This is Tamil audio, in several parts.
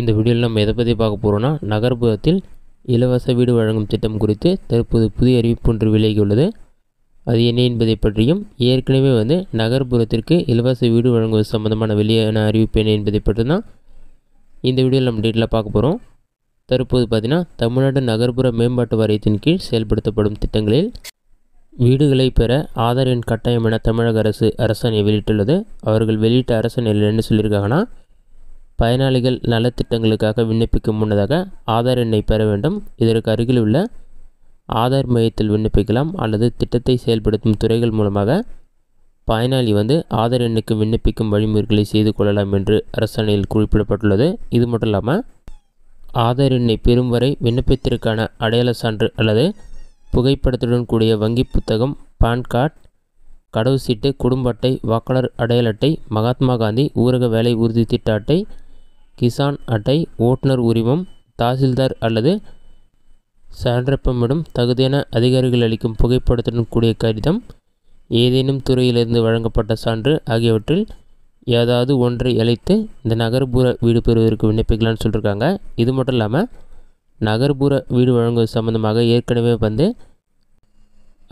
இந்த வீடியோவில் நம்ம எதை பற்றி பார்க்க போகிறோன்னா நகர்ப்புறத்தில் இலவச வீடு வழங்கும் திட்டம் குறித்து தற்போது புதிய அறிவிப்பு ஒன்று விலகியுள்ளது அது என்ன என்பதை பற்றியும் ஏற்கனவே வந்து நகர்ப்புறத்திற்கு இலவச வீடு வழங்குவது சம்பந்தமான வெளியான அறிவிப்பு என்ன என்பதை பற்றி தான் இந்த வீடியோவில் நம்ம டீட்டெயிலாக பார்க்க போகிறோம் தற்போது பார்த்திங்கன்னா தமிழ்நாடு நகர்ப்புற மேம்பாட்டு வாரியத்தின் கீழ் செயல்படுத்தப்படும் திட்டங்களில் வீடுகளை பெற ஆதார் எண் கட்டாயம் என தமிழக அரசு அரசாணை வெளியிட்டுள்ளது அவர்கள் வெளியிட்ட அரசாணையில் என்ன சொல்லியிருக்காங்கன்னா பயனாளிகள் நலத்திட்டங்களுக்காக விண்ணப்பிக்கும் முன்னதாக ஆதார் எண்ணை பெற வேண்டும் இதற்கு அருகில் உள்ள ஆதார் மையத்தில் விண்ணப்பிக்கலாம் அல்லது திட்டத்தை செயல்படுத்தும் துறைகள் மூலமாக பயனாளி வந்து ஆதார் எண்ணுக்கு விண்ணப்பிக்கும் வழிமுறைகளை செய்து கொள்ளலாம் என்று அரசாணையில் குறிப்பிடப்பட்டுள்ளது இது மட்டும் இல்லாமல் ஆதார் எண்ணை பெறும் வரை விண்ணப்பத்திற்கான அடையாள சான்று அல்லது புகைப்படத்துடன் கூடிய வங்கி புத்தகம் பான் கார்டு கடவுச்சீட்டு குடும்ப அட்டை வாக்காளர் அடையாள அட்டை மகாத்மா காந்தி ஊரக வேலை உறுதி திட்ட அட்டை கிசான் அட்டை ஓட்டுநர் உரிமம் தாசில்தார் அல்லது சான்றப்பமிடும் தகுதியான அதிகாரிகள் அளிக்கும் புகைப்படத்துடன் கூடிய கடிதம் ஏதேனும் துறையிலிருந்து வழங்கப்பட்ட சான்று ஆகியவற்றில் ஏதாவது ஒன்றை அழைத்து இந்த நகர்ப்புற வீடு பெறுவதற்கு விண்ணப்பிக்கலாம்னு சொல்லியிருக்காங்க இது மட்டும் இல்லாமல் நகர்ப்புற வீடு வழங்குவது சம்பந்தமாக ஏற்கனவே வந்து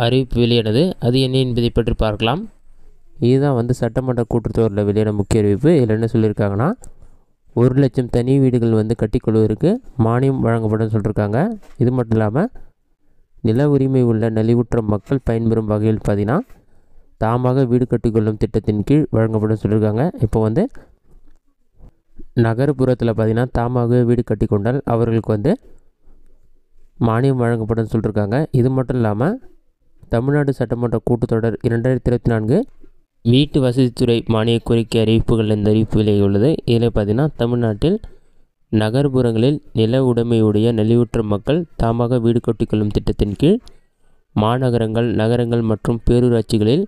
அறிவிப்பு வெளியானது அது என்ன என்பதை பற்றி பார்க்கலாம் இதுதான் வந்து சட்டமன்ற கூட்டத்தொடரில் வெளியான முக்கிய அறிவிப்பு இதில் என்ன சொல்லியிருக்காங்கன்னா ஒரு லட்சம் தனி வீடுகள் வந்து கட்டிக்கொள்வதற்கு மானியம் வழங்கப்படும் சொல்லியிருக்காங்க இது மட்டும் இல்லாமல் நில உரிமை உள்ள நலிவுற்ற மக்கள் பயன்பெறும் வகையில் பார்த்தீங்கன்னா தாமாக வீடு கட்டிக்கொள்ளும் திட்டத்தின் கீழ் வழங்கப்படும் சொல்லியிருக்காங்க இப்போ வந்து நகர்ப்புறத்தில் பார்த்திங்கன்னா தாமாகவே வீடு கட்டிக்கொண்டால் அவர்களுக்கு வந்து மானியம் வழங்கப்படும் சொல்லியிருக்காங்க இது மட்டும் இல்லாமல் தமிழ்நாடு சட்டமன்ற கூட்டத்தொடர் இரண்டாயிரத்தி இருபத்தி நான்கு வீட்டு வசதித்துறை மானியக் கோரிக்கை அறிவிப்புகள் இந்த அறிவிப்புகளே உள்ளது இதில் பார்த்திங்கன்னா தமிழ்நாட்டில் நகர்ப்புறங்களில் நில உடைமையுடைய நலிவுற்ற மக்கள் தாமாக வீடு கட்டிக்கொள்ளும் திட்டத்தின் கீழ் மாநகரங்கள் நகரங்கள் மற்றும் பேரூராட்சிகளில்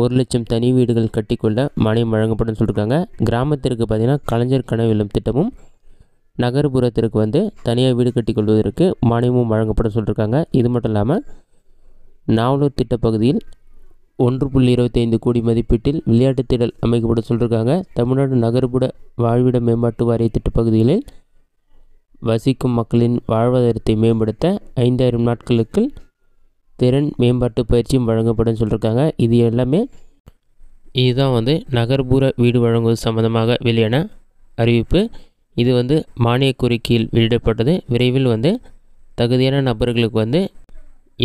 ஒரு லட்சம் தனி வீடுகள் கட்டிக்கொள்ள மானியம் வழங்கப்படும் சொல்லியிருக்காங்க கிராமத்திற்கு பார்த்திங்கன்னா கலைஞர் கனவிலும் திட்டமும் நகர்ப்புறத்திற்கு வந்து தனியாக வீடு கட்டிக்கொள்வதற்கு மானியமும் வழங்கப்படும் சொல்லியிருக்காங்க இது மட்டும் இல்லாமல் நாவலூர் திட்டப்பகுதியில் ஒன்று புள்ளி இருபத்தைந்து கோடி மதிப்பீட்டில் விளையாட்டுத் திடல் அமைக்கப்பட சொல்லியிருக்காங்க தமிழ்நாடு நகர்ப்புற வாழ்விட மேம்பாட்டு வாரிய திட்டப்பகுதிகளில் வசிக்கும் மக்களின் வாழ்வாதாரத்தை மேம்படுத்த ஐந்தாயிரம் நாட்களுக்கு திறன் மேம்பாட்டு பயிற்சியும் வழங்கப்படும் சொல்லியிருக்காங்க இது எல்லாமே இதுதான் வந்து நகர்ப்புற வீடு வழங்குவது சம்மந்தமாக வெளியான அறிவிப்பு இது வந்து மானிய கோரிக்கையில் வெளியிடப்பட்டது விரைவில் வந்து தகுதியான நபர்களுக்கு வந்து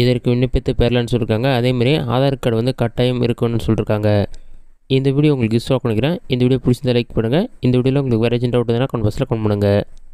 இதற்கு விண்ணப்பித்து பெறலான்னு சொல்லியிருக்காங்க அதேமாதிரி ஆதார் கார்டு வந்து கட்டாயம் இருக்கணும்னு சொல்லியிருக்காங்க இந்த வீடியோ உங்களுக்கு யூஸ்ஃபாக பண்ணிக்கிறேன் இந்த வீடியோ பிடிச்சிருந்தா லைக் பண்ணுங்கள் இந்த வீடியோவில் உங்களுக்கு வேறு ஏஜென்ட் டவுட் இருந்தால் கமெண்ட் பாக்ஸில் கமெண்ட் பண்ணுங்கள்